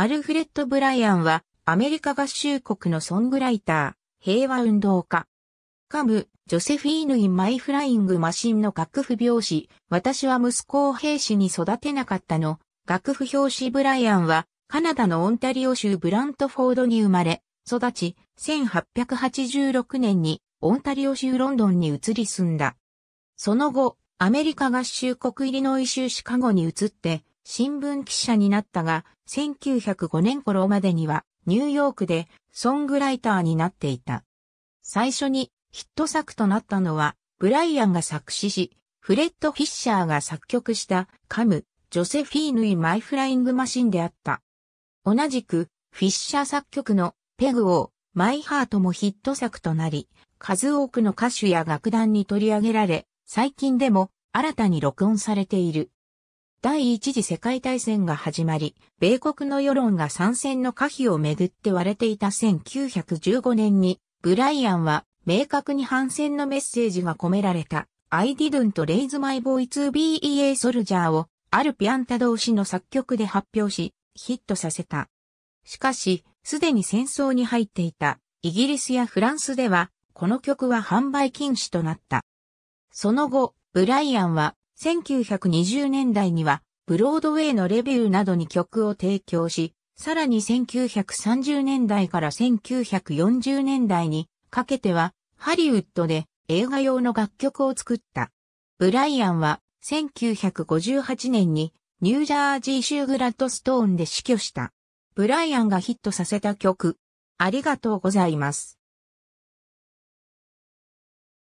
アルフレッド・ブライアンは、アメリカ合衆国のソングライター、平和運動家。カム、ジョセフィーヌ・イン・マイ・フライング・マシンの楽譜表紙、私は息子を兵士に育てなかったの、楽譜表紙ブライアンは、カナダのオンタリオ州ブラントフォードに生まれ、育ち、1886年にオンタリオ州ロンドンに移り住んだ。その後、アメリカ合衆国入りのイ州シカゴに移って、新聞記者になったが、1905年頃までにはニューヨークでソングライターになっていた。最初にヒット作となったのは、ブライアンが作詞し、フレッド・フィッシャーが作曲したカム、ジョセフィーヌ・イ・マイ・フライング・マシンであった。同じく、フィッシャー作曲のペグをマイ・ハートもヒット作となり、数多くの歌手や楽団に取り上げられ、最近でも新たに録音されている。第一次世界大戦が始まり、米国の世論が参戦の可否をめぐって割れていた1915年に、ブライアンは明確に反戦のメッセージが込められた I didn't raise my ボ o イ・ c to be a soldier をアルピアンタ同士の作曲で発表し、ヒットさせた。しかし、すでに戦争に入っていたイギリスやフランスでは、この曲は販売禁止となった。その後、ブライアンは1920年代には、ブロードウェイのレビューなどに曲を提供し、さらに1930年代から1940年代にかけては、ハリウッドで映画用の楽曲を作った。ブライアンは1958年にニュージャージー州グラッドストーンで死去した。ブライアンがヒットさせた曲、ありがとうございます。